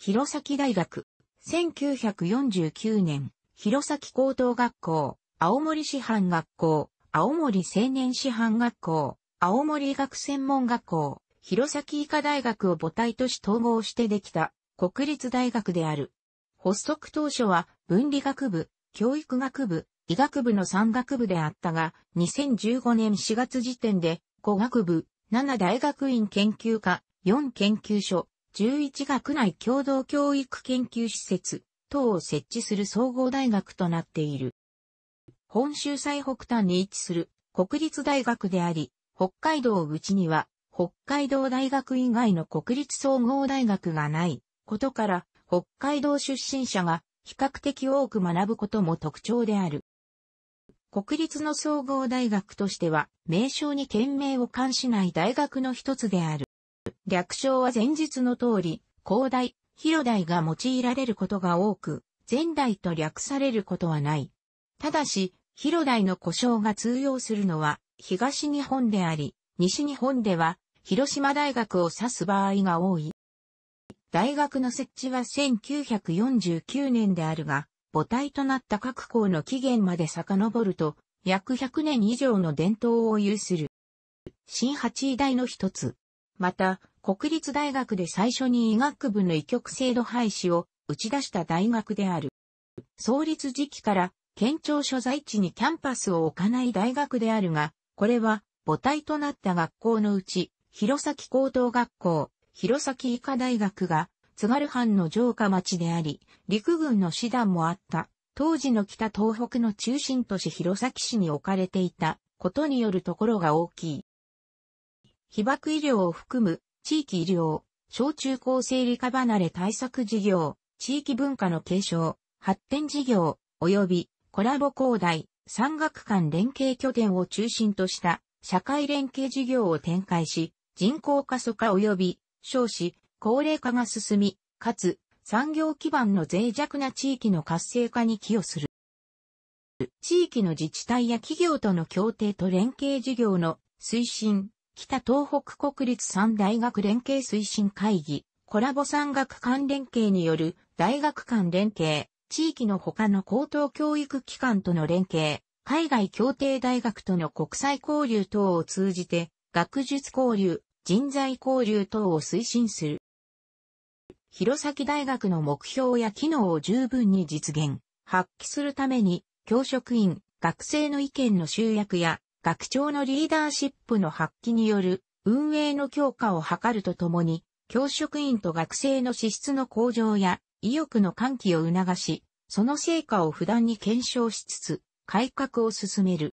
弘前大学、1949年、弘前高等学校、青森師範学校、青森青年師範学校、青森医学専門学校、弘前医科大学を母体とし統合してできた国立大学である。発足当初は文理学部、教育学部、医学部の3学部であったが、2015年4月時点で5学部、7大学院研究科、4研究所、11学内共同教育研究施設等を設置する総合大学となっている。本州最北端に位置する国立大学であり、北海道うちには北海道大学以外の国立総合大学がないことから、北海道出身者が比較的多く学ぶことも特徴である。国立の総合大学としては、名称に県名を冠しない大学の一つである。略称は前述の通り、広大、広大が用いられることが多く、前代と略されることはない。ただし、広大の故障が通用するのは、東日本であり、西日本では、広島大学を指す場合が多い。大学の設置は1949年であるが、母体となった各校の起源まで遡ると、約100年以上の伝統を有する。新八位大の一つ。また、国立大学で最初に医学部の医局制度廃止を打ち出した大学である。創立時期から県庁所在地にキャンパスを置かない大学であるが、これは母体となった学校のうち、弘前高等学校、弘前医科大学が津軽藩の城下町であり、陸軍の師団もあった。当時の北東北の中心都市弘前市に置かれていたことによるところが大きい。被爆医療を含む地域医療、小中高生理科離れ対策事業、地域文化の継承、発展事業、及びコラボ広大、産学館連携拠点を中心とした社会連携事業を展開し、人口過疎化及び少子、高齢化が進み、かつ産業基盤の脆弱な地域の活性化に寄与する。地域の自治体や企業との協定と連携事業の推進、北東北国立三大学連携推進会議、コラボ三学間連携による大学間連携、地域の他の高等教育機関との連携、海外協定大学との国際交流等を通じて、学術交流、人材交流等を推進する。弘前大学の目標や機能を十分に実現、発揮するために、教職員、学生の意見の集約や学長のリーダーシップの発揮による運営の強化を図るとともに、教職員と学生の資質の向上や意欲の喚起を促し、その成果を不断に検証しつつ、改革を進める。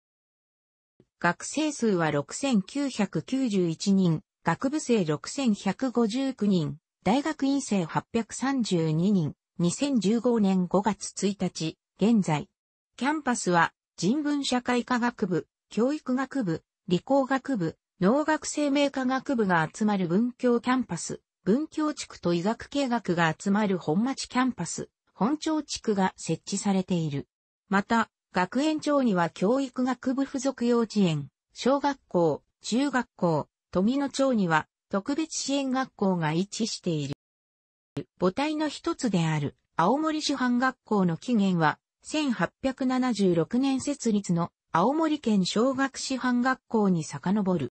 学生数は6991人、学部生6159人、大学院生832人、2015年5月1日、現在。キャンパスは人文社会科学部、教育学部、理工学部、農学生命科学部が集まる文教キャンパス、文教地区と医学系学が集まる本町キャンパス、本町地区が設置されている。また、学園長には教育学部附属幼稚園、小学校、中学校、富野町には特別支援学校が一致している。母体の一つである青森市藩学校の起源は1876年設立の青森県小学師範学校に遡る。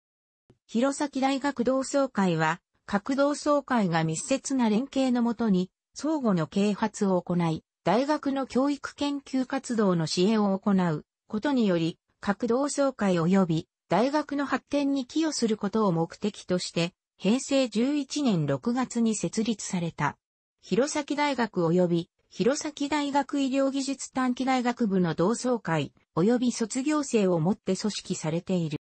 弘前大学同窓会は、各同窓会が密接な連携のもとに、相互の啓発を行い、大学の教育研究活動の支援を行うことにより、各同窓会及び大学の発展に寄与することを目的として、平成11年6月に設立された。弘前大学及び弘前大学医療技術短期大学部の同窓会、及び卒業生をもって組織されている。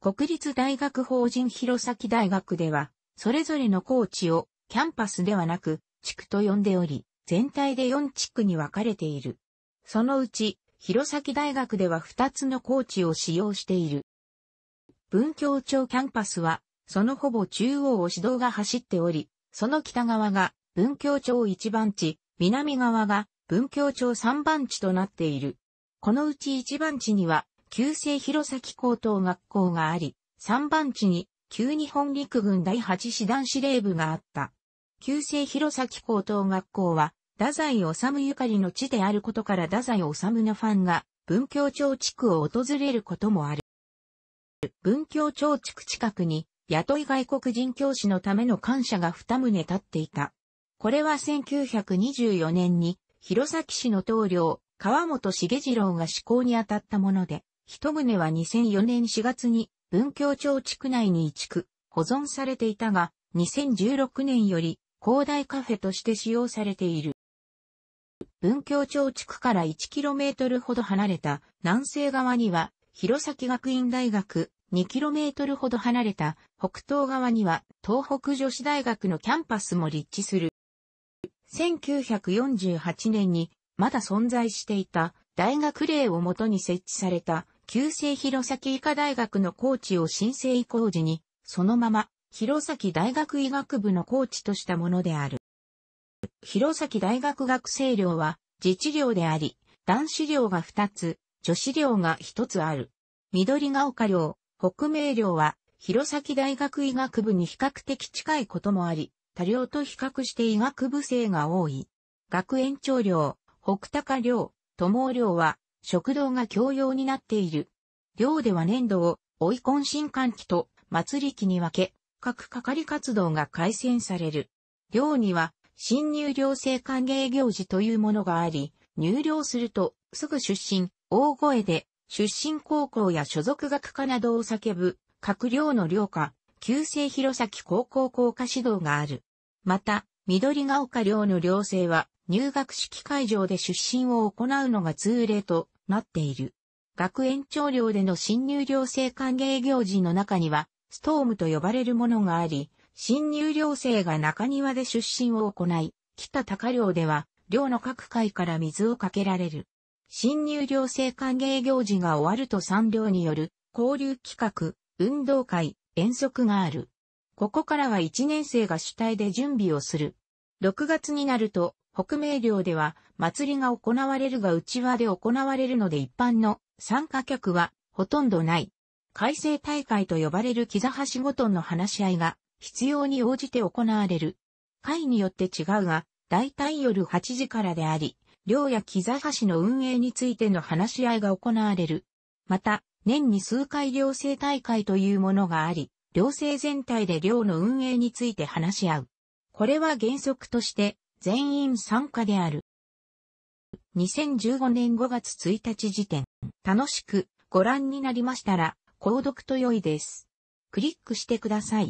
国立大学法人弘前大学では、それぞれのコーチをキャンパスではなく地区と呼んでおり、全体で4地区に分かれている。そのうち、弘前大学では2つのコーチを使用している。文教町キャンパスは、そのほぼ中央を指導が走っており、その北側が文教町1番地、南側が文教町3番地となっている。このうち1番地には、旧制弘前高等学校があり、3番地に、旧日本陸軍第8師団司令部があった。旧制弘前高等学校は、太宰治ゆかりの地であることから太宰治のファンが、文教町地区を訪れることもある。文教町地区近くに、雇い外国人教師のための感謝が二棟立っていた。これは1924年に、弘前市の棟梁、川本茂次郎が施行に当たったもので、一棟は2004年4月に文教町地区内に移築、保存されていたが、2016年より広大カフェとして使用されている。文教町地区から 1km ほど離れた南西側には、弘前学院大学、2km ほど離れた北東側には東北女子大学のキャンパスも立地する。1948年にまだ存在していた大学令をもとに設置された旧制弘前医科大学のコーチを申請移行時に、そのまま弘前大学医学部のコーチとしたものである。弘前大学学生寮は自治寮であり、男子寮が2つ、女子寮が1つある。緑が丘寮、北明寮は弘前大学医学部に比較的近いこともあり、他寮と比較して医学部生が多い。学園長寮、奥高寮、友寮は、食堂が共用になっている。寮では年度を、追い懇親刊期と祭り期に分け、各係活動が改善される。寮には、新入寮生歓迎行事というものがあり、入寮すると、すぐ出身、大声で、出身高校や所属学科などを叫ぶ、各寮の寮歌、旧制弘前高校校歌指導がある。また、緑が丘寮の寮生は入学式会場で出身を行うのが通例となっている。学園長寮での新入寮生歓迎行事の中には、ストームと呼ばれるものがあり、新入寮生が中庭で出身を行い、北高寮では、寮の各階から水をかけられる。新入寮生歓迎行事が終わると三寮による交流企画、運動会、遠足がある。ここからは1年生が主体で準備をする。6月になると、北明寮では祭りが行われるが内輪で行われるので一般の参加客はほとんどない。改正大会と呼ばれる木座橋ごとの話し合いが必要に応じて行われる。会によって違うが、大体夜8時からであり、寮や木座橋の運営についての話し合いが行われる。また、年に数回寮生大会というものがあり、寮生全体で寮の運営について話し合う。これは原則として全員参加である。2015年5月1日時点、楽しくご覧になりましたら、購読と良いです。クリックしてください。